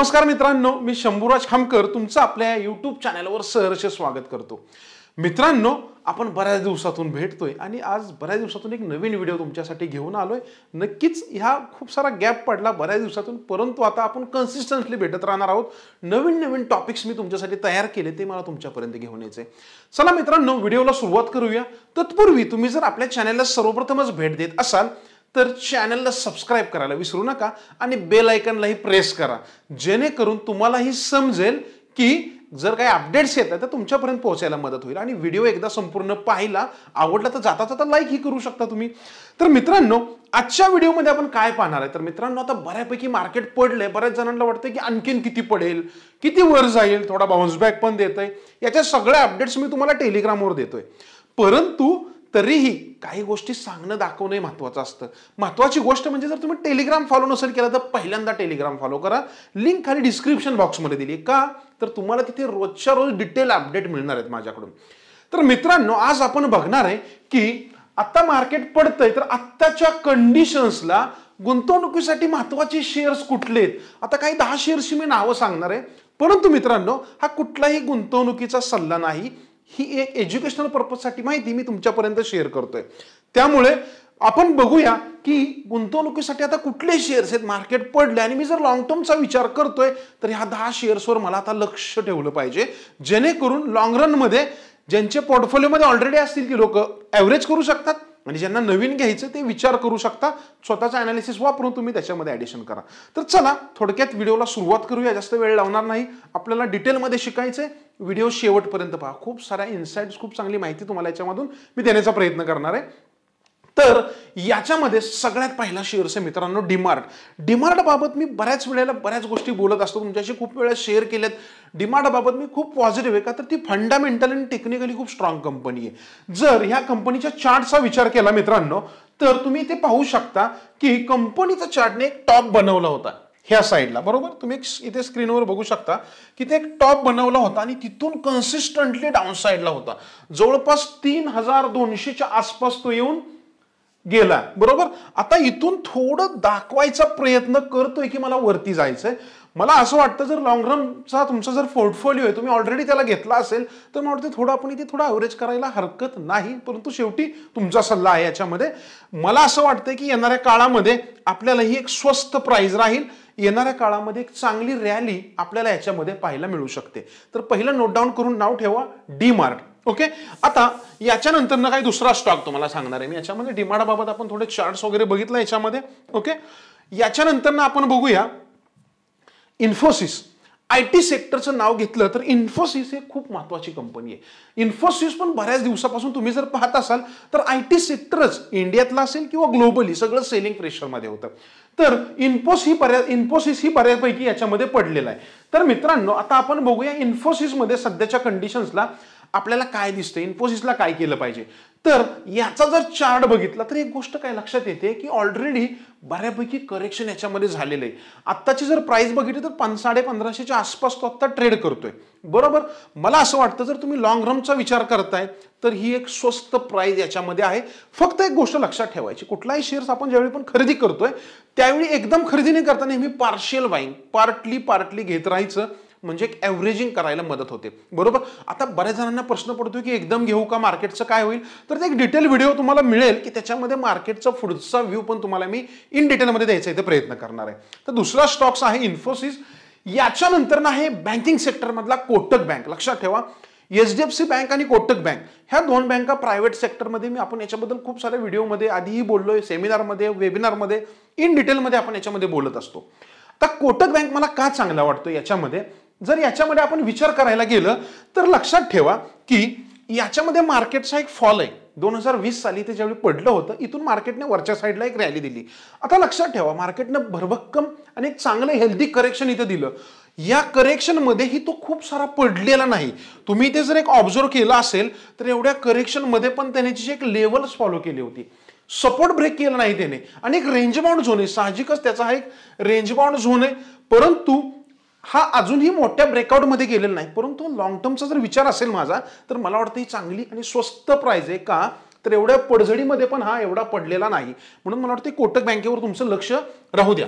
नमस्कार मित्रांनो मी शंभूराज खामकर तुमचं आपल्या यूट्यूब चॅनलवर सहर्ष स्वागत करतो मित्रांनो आपण बऱ्याच दिवसातून भेटतोय आणि आज बऱ्याच दिवसातून एक नवीन व्हिडिओ तुमच्यासाठी घेऊन आलोय नक्कीच ह्या खूप सारा गॅप पडला बऱ्याच दिवसातून परंतु आता आपण कन्सिस्टन्सली भेटत राहणार आहोत नवीन नवीन टॉपिक्स मी तुमच्यासाठी तयार केले ते मला तुमच्यापर्यंत घेऊन यायचे चला मित्रांनो व्हिडिओला सुरुवात करूया तत्पूर्वी तुम्ही जर आपल्या चॅनलला सर्वप्रथमच भेट देत असाल तर चॅनलला सबस्क्राईब करायला विसरू नका आणि बेल आयकनलाही प्रेस करा जेणेकरून तुम्हालाही समजेल की जर काही अपडेट्स येतात तर तुमच्यापर्यंत पोहोचायला मदत होईल आणि व्हिडिओ एकदा संपूर्ण पाहिला आवडला तर जाता जाता लाईकही करू शकता तुम्ही तर मित्रांनो आजच्या व्हिडिओमध्ये आपण काय पाहणार आहे तर मित्रांनो आता बऱ्यापैकी मार्केट पडलंय बऱ्याच जणांना वाटतं की आणखीन किती पडेल किती वर जाईल थोडा बाउन्स बॅक पण देत आहे याच्या सगळ्या अपडेट्स मी तुम्हाला टेलिग्रामवर देतोय परंतु तरीही काही गोष्टी सांगणं हे महत्वाचं असतं महत्वाची गोष्ट म्हणजे जर तुम्ही टेलिग्राम फॉलो नसेल केला तर पहिल्यांदा टेलिग्राम फॉलो करा लिंक खाली डिस्क्रिप्शन बॉक्समध्ये दिली का तर तुम्हाला तिथे रोजच्या रोज डिटेल अपडेट मिळणार आहेत माझ्याकडून तर मित्रांनो आज आपण बघणार आहे की आता मार्केट पडतंय तर आत्ताच्या कंडिशन्सला गुंतवणुकीसाठी महत्वाचे शेअर्स कुठले आहेत आता काही दहा शेअर्सची मी नावं सांगणार आहे परंतु मित्रांनो हा कुठलाही गुंतवणुकीचा सल्ला नाही ही एक एज्युकेशनल पर्पजसाठी माहिती मी तुमच्यापर्यंत शेअर करतोय त्यामुळे आपण बघूया की गुंतवणुकीसाठी आता कुठले शेअर्स आहेत मार्केट पडले आणि मी जर लॉंग टर्मचा विचार करतोय तर ह्या दहा शेअर्सवर मला आता लक्ष ठेवलं पाहिजे जेणेकरून लॉंग रनमध्ये ज्यांचे पोर्टफोलिओमध्ये ऑलरेडी असतील की लोक ॲव्हरेज करू शकतात आणि म्हणजे ज्यांना नवीन घ्यायचं ते विचार करू शकता स्वतःचा अनालिसिस वापरून तुम्ही त्याच्यामध्ये ॲडिशन करा तर चला थोडक्यात व्हिडिओला सुरुवात करूया जास्त वेळ लावणार नाही आपल्याला डिटेलमध्ये शिकायचं व्हिडिओ शेवटपर्यंत पहा खूप साऱ्या इन्साईट्स खूप चांगली माहिती तुम्हाला याच्यामधून मी देण्याचा प्रयत्न करणार आहे तर याच्यामध्ये सगळ्यात पहिला शेअर्स आहे मित्रांनो डिमार्ट बाबत मी बऱ्याच वेळेला बऱ्याच गोष्टी बोलत असतो तुमच्याशी खूप वेळा शेअर केल्यात बाबत मी खूप पॉझिटिव्ह आहे का तर ती फंडामेंटल आणि टेक्निकली खूप स्ट्रॉंग कंपनी आहे जर ह्या कंपनीच्या चार्टचा विचार केला मित्रांनो तर तुम्ही ते पाहू शकता की कंपनीचा चार्टने एक टॉप बनवला होता ह्या साईडला बरोबर तुम्ही इथे स्क्रीनवर बघू शकता की ते एक टॉप बनवला होता आणि तिथून कन्सिस्टंटली डाऊन साईडला होता जवळपास तीन हजार दोनशेच्या आसपास तो येऊन गेला बरोबर आता इथून थोडं दाखवायचा प्रयत्न करतोय की मला वरती जायचंय मला असं वाटतं जर लॉंग रनचा तुमचा जर पोर्टफोलिओ आहे तुम्ही ऑलरेडी त्याला घेतला असेल तर मला वाटतं थोडं आपण इथे थोडं अवरेज करायला हरकत नाही परंतु शेवटी तुमचा सल्ला आहे याच्यामध्ये मला असं वाटतं की येणाऱ्या काळामध्ये आपल्याला ही एक स्वस्त प्राईज राहील येणाऱ्या काळामध्ये एक चांगली रॅली आपल्याला याच्यामध्ये पाहायला मिळू शकते तर पहिलं नोट डाऊन करून नाव ठेवा डी मार्ट ओके आता याच्यानंतर ना काही दुसरा स्टॉक तुम्हाला सांगणार आहे मी याच्यामध्ये डिमांडाबाबत आपण थोडे चार्ट्स वगैरे बघितलं याच्यामध्ये ओके याच्यानंतर ना आपण बघूया इन्फोसिस आय टी सेक्टरचं नाव घेतलं तर इन्फोसिस हे खूप महत्वाची कंपनी आहे इन्फोसिस पण बऱ्याच दिवसापासून तुम्ही जर पाहत असाल तर आय टी सेक्टरच इंडियातला असेल किंवा ग्लोबली सगळं सेलिंग प्रेशरमध्ये होतं तर इन्फोस ही बऱ्या इन्फोसिस ही बऱ्यापैकी याच्यामध्ये पडलेला आहे तर मित्रांनो आता आपण बघूया इन्फोसिसमध्ये सध्याच्या कंडिशन्सला आपल्याला काय दिसतं इन्फोसिसला काय केलं पाहिजे तर याचा जर चार्ट बघितला तर एक गोष्ट काय लक्षात येते की ऑलरेडी बऱ्यापैकी करेक्शन याच्यामध्ये झालेलं आहे आत्ताची जर प्राइस बघितली तर पण साडे पंधराशेच्या आसपास तो आत्ता ट्रेड करतोय बरोबर मला असं वाटतं जर तुम्ही लॉंग रनचा विचार करताय तर ही एक स्वस्त प्राईज याच्यामध्ये आहे फक्त एक गोष्ट लक्षात ठेवायची कुठलाही शेअर्स आपण ज्यावेळी पण खरेदी करतोय त्यावेळी एकदम खरेदी नाही करता नेहमी पार्शियल बाईंग पार्टली पार्टली घेत राहायचं म्हणजे एक ॲव्हरेजिंग करायला मदत होते बरोबर आता बऱ्याच जणांना प्रश्न पडतो की एकदम घेऊ का मार्केटचं काय होईल तर एक डिटेल व्हिडिओ तुम्हाला मिळेल की त्याच्यामध्ये मार्केटचा पुढचा व्ह्यू पण तुम्हाला मी इन डिटेलमध्ये द्यायचा इथे प्रयत्न करणार आहे तर दुसरा स्टॉक्स आहे इन्फोसिस याच्यानंतर ना हे बँकिंग सेक्टरमधला कोटक बँक लक्षात ठेवा H D F C bank आणि कोटक बँक ह्या दोन बँका प्रायव्हेट सेक्टरमध्ये मी आपण याच्याबद्दल खूप साऱ्या व्हिडिओमध्ये आधीही बोललोय सेमिनारमध्ये वेबिनारमध्ये इन डिटेलमध्ये आपण याच्यामध्ये बोलत असतो तर कोटक बँक मला का चांगला वाटतो याच्यामध्ये जर याच्यामध्ये आपण विचार करायला गेलं तर लक्षात ठेवा की याच्यामध्ये मार्केटचा एक फॉल आहे दोन हजार वीस साली ते ज्यावेळी पडलं होतं इथून मार्केटने वरच्या साईडला एक रॅली दिली आता लक्षात ठेवा मार्केटनं भरभक्कम आणि एक चांगलं हेल्दी करेक्शन इथं दिलं या करेक्शनमध्येही तो खूप सारा पडलेला नाही तुम्ही ते जर एक ऑब्झर्व केलं असेल तर एवढ्या करेक्शनमध्ये पण त्याने जी एक लेवल्स फॉलो केली होती सपोर्ट ब्रेक केला नाही त्याने आणि एक रेंजबाउंड झोन आहे साहजिकच त्याचा हा एक रेंजबाउंड झोन आहे परंतु हा अजूनही मोठ्या ब्रेकआउटमध्ये गेलेला नाही परंतु लॉंग टर्मचा जर विचार असेल माझा तर मला वाटतं ही चांगली आणि स्वस्त प्राईज आहे का तर एवढ्या पडझडीमध्ये पण हा एवढा पडलेला नाही म्हणून मला वाटतं कोटक बँकेवर तुमचं लक्ष राहू द्या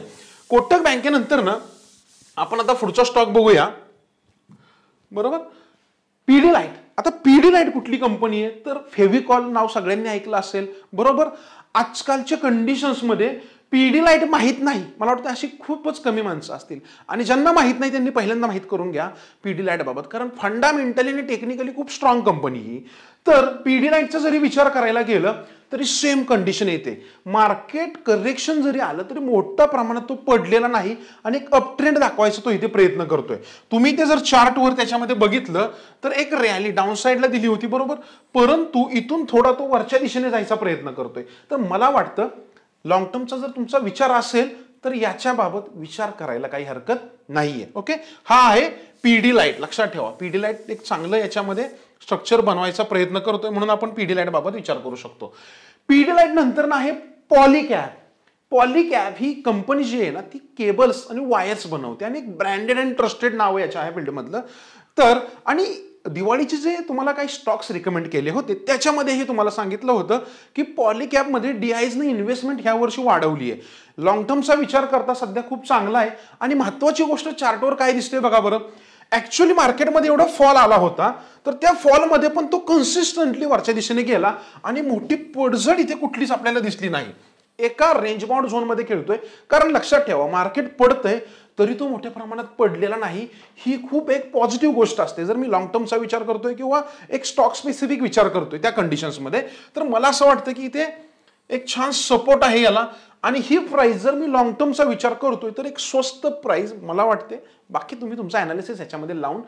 कोटक बँकेनंतर ना आपण आता पुढचा स्टॉक बघूया बरोबर पीडी लाईट आता पीडी लाईट कुठली कंपनी आहे तर फेविकॉल नाव सगळ्यांनी ऐकलं असेल बरोबर आजकालच्या कंडिशन्समध्ये पिढीला लाईट माहीत नाही मला वाटतं अशी खूपच कमी माणसं असतील आणि ज्यांना माहीत नाही त्यांनी पहिल्यांदा माहीत करून घ्या लाईट लाईटबाबत कारण फंडामेंटली आणि टेक्निकली खूप स्ट्रॉंग कंपनी ही तर पीडी लाईटचा जरी विचार करायला गेलं तरी सेम कंडिशन येते मार्केट करेक्शन जरी आलं तरी मोठ्या प्रमाणात तो पडलेला नाही आणि एक अपट्रेंड दाखवायचा तो इथे प्रयत्न करतोय तुम्ही ते जर चार्टवर त्याच्यामध्ये बघितलं तर एक रॅली डाऊन साईडला दिली होती बरोबर परंतु इथून थोडा तो वरच्या दिशेने जायचा प्रयत्न करतोय तर मला वाटतं लॉंग टर्मचा जर तुमचा विचार असेल तर याच्या बाबत विचार करायला काही हरकत नाही आहे ओके हा आहे पीडी लाईट लक्षात ठेवा पी डी लाईट एक चांगलं याच्यामध्ये स्ट्रक्चर बनवायचा प्रयत्न करतोय म्हणून आपण पी लाईट लाईटबाबत विचार करू शकतो पी डी लाईट नंतर ना आहे पॉलिकॅप पॉलिकॅप ही कंपनी जी आहे ना ती केबल्स आणि वायर्स बनवते आणि एक ब्रँडेड अँड ट्रस्टेड नाव याच्या आहे फिल्डमधलं तर आणि दिवाळीचे जे तुम्हाला काही स्टॉक्स रिकमेंड केले होते त्याच्यामध्येही तुम्हाला सांगितलं होतं की पॉलिकॅपमध्ये आयजनं इन्व्हेस्टमेंट ह्या वर्षी वाढवली आहे लॉंग टर्मचा विचार करता सध्या खूप चांगला आहे आणि महत्त्वाची गोष्ट चार्टवर काय दिसते बघा बरं ॲक्च्युली मार्केटमध्ये एवढा फॉल आला होता तर त्या फॉलमध्ये पण तो कन्सिस्टंटली वरच्या दिशेने गेला आणि मोठी पडझड इथे कुठलीच आपल्याला दिसली नाही एका झोन झोनमध्ये खेळतोय कारण लक्षात ठेवा मार्केट पडतंय तरी तो मोठ्या प्रमाणात पडलेला नाही ही खूप एक पॉझिटिव्ह गोष्ट असते जर मी लॉंग टर्मचा विचार करतोय किंवा एक स्टॉक स्पेसिफिक विचार करतोय त्या कंडिशन्समध्ये तर मला असं वाटतं की इथे एक छान सपोर्ट आहे याला आणि ही प्राइस जर मी लॉंग टर्मचा विचार करतोय तर एक स्वस्त प्राइस मला वाटते बाकी तुम्ही तुमचा अनालिसिस ह्याच्यामध्ये लावून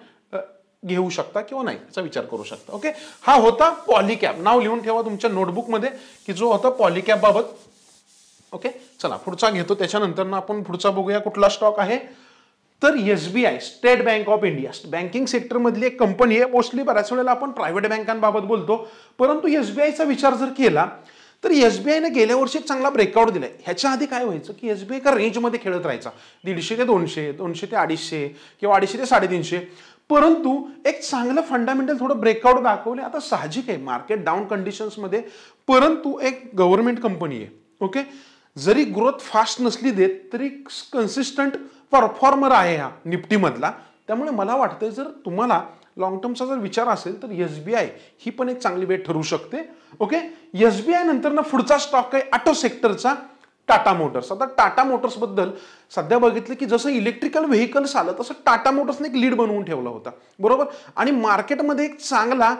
घेऊ शकता किंवा नाही याचा विचार करू शकता ओके हा होता पॉलिकॅप नाव लिहून ठेवा तुमच्या नोटबुकमध्ये की जो होता पॉलिकॅप बाबत ओके चला पुढचा घेतो त्याच्यानंतर आपण पुढचा बघूया कुठला स्टॉक आहे तर SBI state bank of India banking सेक्टरमधली एक कंपनी आहे मोस्टली बऱ्याच वेळेला आपण प्रायव्हेट बँकांबाबत बोलतो परंतु एसबीआयचा विचार जर केला तर एसबीआयने गेल्या वर्षी एक चांगला ब्रेकआउट दिलाय ह्याच्या आधी काय व्हायचं की एसबीआय का रेंजमध्ये खेळत राहायचा दीडशे ते दोनशे दोनशे ते अडीचशे किंवा अडीचशे ते साडेतीनशे परंतु एक चांगलं फंडामेंटल थोडं ब्रेकआउट दाखवले आता साहजिक आहे मार्केट डाऊन मध्ये परंतु एक गव्हर्नमेंट कंपनी आहे ओके जरी ग्रोथ फास्ट नसली देत तरी कन्सिस्टंट परफॉर्मर आहे हा निफ्टीमधला त्यामुळे मला वाटतं जर तुम्हाला लॉंग टर्मचा जर विचार असेल तर एस बी आय ही पण एक चांगली वेळ ठरू शकते ओके एस बी आय नंतर ना पुढचा स्टॉक आहे ऑटो सेक्टरचा टाटा मोटर्स आता टाटा मोटर्सबद्दल सध्या बघितलं की जसं इलेक्ट्रिकल व्हेकल्स आलं तसं टाटा मोटर्सने एक लीड बनवून ठेवला होता बरोबर आणि मार्केटमध्ये एक चांगला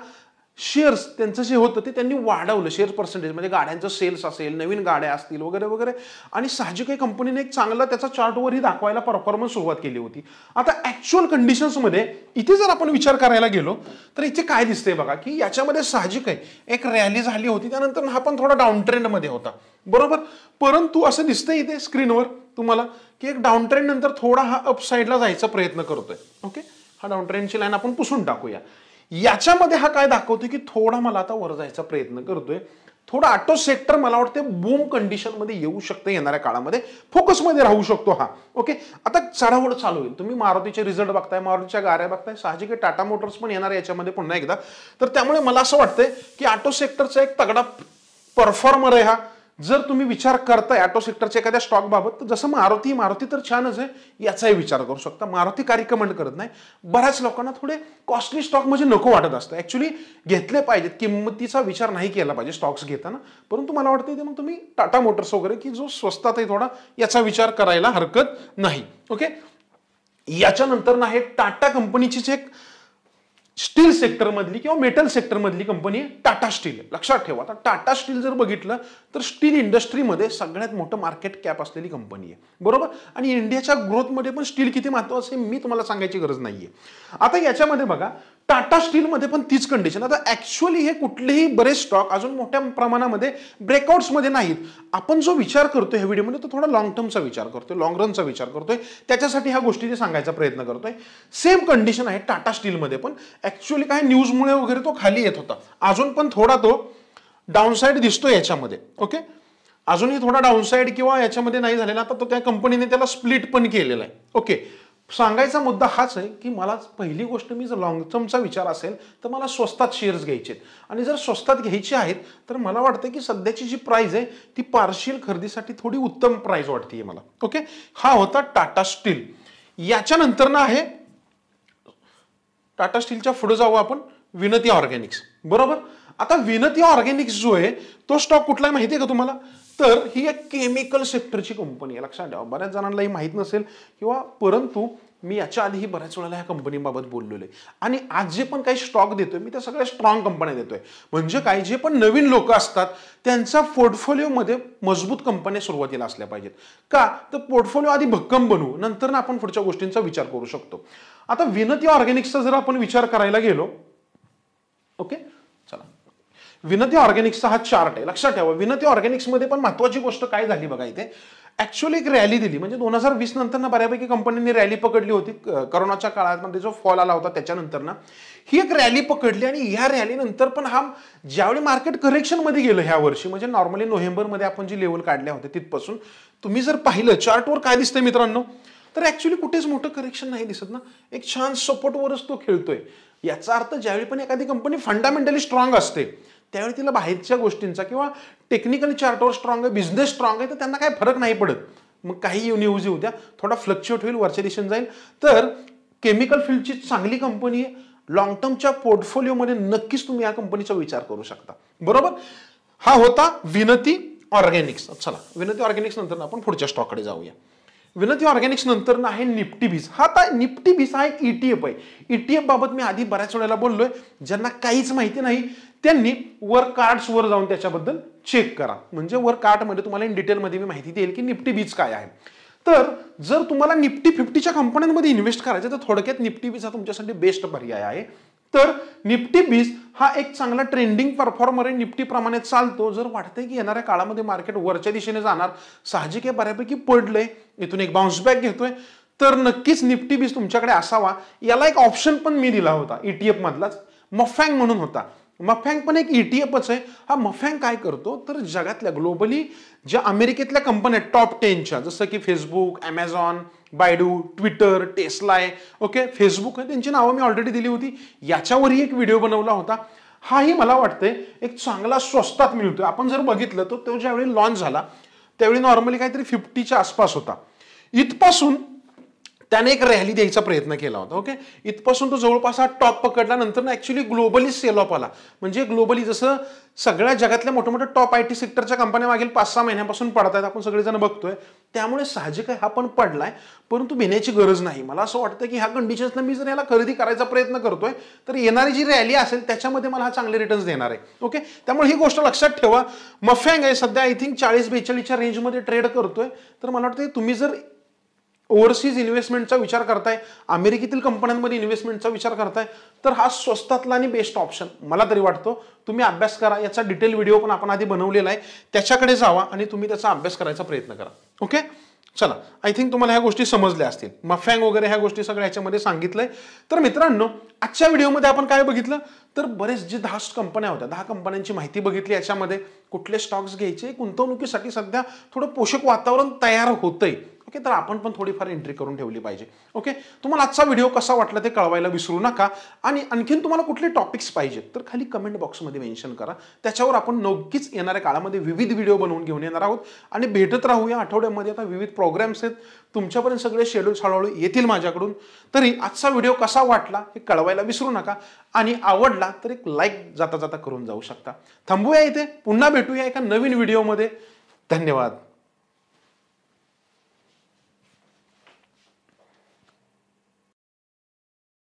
शेअर्स त्यांचं जे होतं ते त्यांनी वाढवलं शेअर्स पर्सेंटेज म्हणजे गाड्यांचं सेल्स असेल नवीन गाड्या असतील वगैरे वगैरे आणि साहजिक काही कंपनीने एक चांगला त्याचा चार्टवरही दाखवायला परफॉर्मन्स सुरुवात केली होती आता ॲक्च्युअल कंडिशन्समध्ये इथे जर आपण विचार करायला गेलो तर इथे काय दिसतंय बघा की याच्यामध्ये साहजिक आहे एक रॅली झाली होती त्यानंतर हा पण थोडा डाऊन ट्रेंडमध्ये होता बरोबर परंतु असं दिसतंय इथे स्क्रीनवर तुम्हाला की एक डाऊन ट्रेंड नंतर थोडा हा अपसाईडला जायचा प्रयत्न करतोय ओके हा डाऊन ट्रेंडची लाईन आपण पुसून टाकूया याच्यामध्ये हा काय दाखवतो की थोडा मला आता वर जायचा प्रयत्न करतोय थोडा ऑटो सेक्टर मला वाटतं बूम मध्ये येऊ शकतं येणाऱ्या काळामध्ये फोकसमध्ये राहू शकतो हा ओके आता चढावड चालू होईल तुम्ही मारुतीचे रिझल्ट बघताय मारुतीच्या गाड्या बघताय साहजिक टाटा मोटर्स पण येणार याच्यामध्ये पुन्हा एकदा तर त्यामुळे मला असं वाटतंय की ऑटो सेक्टरचा एक तगडा परफॉर्मर आहे हा जर तुम्ही विचार करताय ऑटो सेक्टरच्या एखाद्या स्टॉक बाबत तर जसं मारुती मारुती तर छानच आहे याचाही विचार करू शकता मारुती रिकमेंड करत नाही बऱ्याच लोकांना थोडे कॉस्टली स्टॉक म्हणजे नको वाटत असतं ऍक्च्युली घेतले पाहिजेत किंमतीचा विचार नाही केला पाहिजे स्टॉक्स घेताना परंतु मला वाटतं ते मग तुम्ही टाटा मोटर्स वगैरे की जो स्वस्तात आहे थोडा याचा विचार करायला हरकत नाही ओके याच्यानंतर ना हे टाटा कंपनीचीच एक स्टील सेक्टरमधली किंवा मेटल सेक्टरमधली कंपनी आहे टाटा स्टील लक्षात ठेवा आता टाटा स्टील जर बघितलं तर स्टील इंडस्ट्रीमध्ये सगळ्यात मोठं मार्केट कॅप असलेली कंपनी आहे बरोबर आणि इंडियाच्या ग्रोथमध्ये पण स्टील किती महत्वाचं आहे मी तुम्हाला सांगायची गरज नाहीये आता याच्यामध्ये बघा टाटा स्टीलमध्ये पण तीच कंडिशन आता ऍक्च्युअली हे कुठलेही बरेच स्टॉक अजून मोठ्या प्रमाणामध्ये ब्रेकआउट्समध्ये नाहीत आपण जो विचार करतो ह्या व्हिडिओमध्ये तो थोडा लॉंग टर्मचा विचार करतोय लॉंग रनचा विचार करतोय त्याच्यासाठी ह्या गोष्टी सांगायचा प्रयत्न करतोय सेम कंडिशन आहे टाटा स्टीलमध्ये पण ऍक्च्युअली काही न्यूजमुळे वगैरे तो खाली येत होता अजून पण थोडा तो डाऊनसाईड दिसतोय याच्यामध्ये ओके अजूनही थोडा डाऊनसाईड किंवा याच्यामध्ये नाही झालेला आता तो त्या कंपनीने त्याला स्प्लिट पण केलेला आहे ओके सांगायचा मुद्दा हाच आहे की मला पहिली गोष्ट मी जर लॉंग टर्मचा विचार असेल तर मला स्वस्तात शेअर्स घ्यायचे आहेत आणि जर स्वस्तात घ्यायचे आहेत तर मला वाटतं की सध्याची जी प्राईज आहे ती पार्शियल खरेदीसाठी थोडी उत्तम प्राईज वाटते मला ओके हा होता टाटा स्टील याच्यानंतर ना आहे टाटा स्टीलच्या पुढे जाऊ आपण विनती ऑर्गॅनिक्स बरोबर आता विनती ऑर्गॅनिक्स जो आहे तो स्टॉक कुठला आहे माहिती आहे का तुम्हाला तर ही एक केमिकल सेक्टरची कंपनी आहे लक्षात ठेवा बऱ्याच जणांना ही माहीत नसेल किंवा परंतु मी याच्या आधीही बऱ्याच वेळेला ह्या कंपनीबाबत बोललेलो आहे आणि आज जे पण काही स्टॉक देतोय मी त्या सगळ्या स्ट्रॉंग कंपन्या देतोय म्हणजे काय जे पण नवीन लोक असतात त्यांचा पोर्टफोलिओमध्ये मजबूत कंपन्या सुरुवातीला असल्या पाहिजेत का तर पोर्टफोलिओ आधी भक्कम बनवू नंतर ना आपण पुढच्या गोष्टींचा विचार करू शकतो आता विनती ऑर्गॅनिक्सचा जर आपण विचार करायला गेलो ओके चला विनती ऑर्गॅनिक्सचा हा चार्ट आहे लक्षात ठेवा विनती ऑर्गॅनिक्समध्ये पण महत्वाची गोष्ट काय झाली बघा इथे ऍक्च्युअली एक रॅली दिली म्हणजे दोन हजार वीस नंतर ना बऱ्यापैकी कंपनीने रॅली पकडली होती करोनाच्या काळामध्ये जो फॉल आला होता त्याच्यानंतर ना ही एक रॅली पकडली आणि ह्या रॅलीनंतर पण हा ज्यावेळी मार्केट करेक्शनमध्ये गेलं ह्या वर्षी म्हणजे नॉर्मली नोव्हेंबरमध्ये आपण जी लेवल काढल्या होते तिथपासून तुम्ही जर पाहिलं चार्टवर काय दिसतंय मित्रांनो तर ऍक्च्युली कुठेच मोठं करेक्शन नाही दिसत ना एक छान सपोर्टवरच तो खेळतोय याचा अर्थ ज्यावेळी पण एखादी कंपनी फंडामेंटली स्ट्रॉंग असते त्यावेळी तिला बाहेरच्या गोष्टींचा किंवा टेक्निकल चार्टवर स्ट्रॉंग आहे बिझनेस स्ट्रॉंग आहे तर त्यांना काही फरक नाही पडत मग काही न्यूज येऊ द्या थोडा फ्लक्च्युएट होईल वरच्या दिशेन जाईल तर केमिकल फील्डची चांगली कंपनी आहे लॉंग टर्मच्या पोर्टफोलिओमध्ये नक्कीच तुम्ही या कंपनीचा विचार करू शकता बरोबर हा होता विनती ऑर्गॅनिक्स चला विनती ऑर्गॅनिक्स नंतर आपण पुढच्या स्टॉककडे जाऊया विनती ऑर्गॅनिक्स नंतर आहे निफ्टी बीज हा आता निफ्टी बीज हा एक ईटीएफ e आहे ईटीएफ e बाबत मी आधी बऱ्याच वेळेला बोललोय ज्यांना काहीच माहिती नाही त्यांनी वर कार्ड्सवर जाऊन त्याच्याबद्दल चेक करा म्हणजे वर कार्डमध्ये तुम्हाला इन डिटेलमध्ये मी माहिती देईल की निफ्टी बीच काय आहे तर जर तुम्हाला निफ्टी फिफ्टीच्या कंपन्यांमध्ये इन्व्हेस्ट करायचं तर थोडक्यात निफ्टी बीज हा तुमच्यासाठी बेस्ट पर्याय आहे तर निफ्टी बीज हा एक चांगला ट्रेंडिंग परफॉर्मर आहे प्रमाणे चालतो जर वाटतंय की येणाऱ्या काळामध्ये मार्केट वरच्या दिशेने जाणार साहजिक आहे बऱ्यापैकी पडलंय इथून एक बाउन्स बॅक घेतोय तर नक्कीच निफ्टी बीज तुमच्याकडे असावा याला एक ऑप्शन पण मी दिला होता ईटीएफ e मधलाच मफँग म्हणून होता मफँग पण एक ईटीएफच e आहे हा मफँग काय करतो तर जगातल्या ग्लोबली ज्या अमेरिकेतल्या कंपन्या आहेत टॉप टेनच्या जसं की Facebook Amazon Baidu Twitter Tesla आहे ओके फेसबुक आहे त्यांची नावं मी ऑलरेडी दिली होती याच्यावरही एक व्हिडिओ बनवला होता हाही मला वाटतंय एक चांगला स्वस्तात मिळतो आपण जर बघितलं तर तो ज्यावेळी लॉन्च झाला त्यावेळी नॉर्मली काहीतरी फिफ्टीच्या आसपास होता इथपासून त्याने एक रॅली द्यायचा प्रयत्न केला होता ओके इथपासून तो जवळपास हा टॉप पकडला नंतर ना ॲक्च्युली ग्लोबली सेल ऑफ आला म्हणजे ग्लोबली जसं सगळ्या जगातल्या मोठ्या मोठ्या टॉप आय टी सेक्टरच्या कंपन्या मागील पाच सहा महिन्यापासून पडत आहेत आपण सगळेजण बघतोय त्यामुळे साहजिक हा पण पडलाय परंतु भिण्याची गरज नाही मला असं वाटतं की ह्या कंडिशन्सला मी जर याला खरेदी करायचा प्रयत्न करतोय तर येणारी जी रॅली असेल त्याच्यामध्ये मला हा चांगले रिटर्न्स देणार आहे ओके त्यामुळे ही गोष्ट लक्षात ठेवा मफँग आहे सध्या आय थिंक चाळीस बेचाळीसच्या रेंजमध्ये ट्रेड करतोय तर मला वाटतं तुम्ही जर ओव्हरसीज इन्व्हेस्टमेंटचा विचार करताय अमेरिकेतील कंपन्यांमध्ये इन्व्हेस्टमेंटचा विचार करताय तर हा स्वस्तातला आणि बेस्ट ऑप्शन मला तरी वाटतो तुम्ही अभ्यास करा याचा डिटेल व्हिडिओ पण आपण आधी बनवलेला आहे त्याच्याकडे जावा आणि तुम्ही त्याचा अभ्यास करायचा प्रयत्न करा ओके चला आय थिंक तुम्हाला ह्या गोष्टी समजल्या असतील मफँग वगैरे ह्या गोष्टी सगळ्या याच्यामध्ये सांगितलंय तर मित्रांनो आजच्या व्हिडिओमध्ये आपण काय बघितलं तर बरेच जे दहा कंपन्या होत्या दहा कंपन्यांची माहिती बघितली याच्यामध्ये कुठले स्टॉक्स घ्यायचे गुंतवणुकीसाठी सध्या थोडं पोषक वातावरण तयार होतंय ओके तर आपण पण थोडीफार एंट्री करून ठेवली पाहिजे ओके तुम्हाला आजचा व्हिडिओ कसा वाटला ते कळवायला विसरू नका आणि आणखीन तुम्हाला कुठले टॉपिक्स पाहिजेत तर खाली कमेंट बॉक्समध्ये मेन्शन करा त्याच्यावर आपण नक्कीच येणाऱ्या काळामध्ये विविध व्हिडिओ बनवून घेऊन येणार आहोत आणि भेटत राहूया आठवड्यामध्ये आता विविध प्रोग्राम्स आहेत तुमच्यापर्यंत सगळे शेड्यूल्स हळूहळू येतील माझ्याकडून तरी आजचा व्हिडिओ कसा वाटला हे कळवायला विसरू नका आणि आवडला तर एक लाईक जाता जाता करून जाऊ शकता थांबूया इथे पुन्हा भेटूया एका नवीन व्हिडिओमध्ये धन्यवाद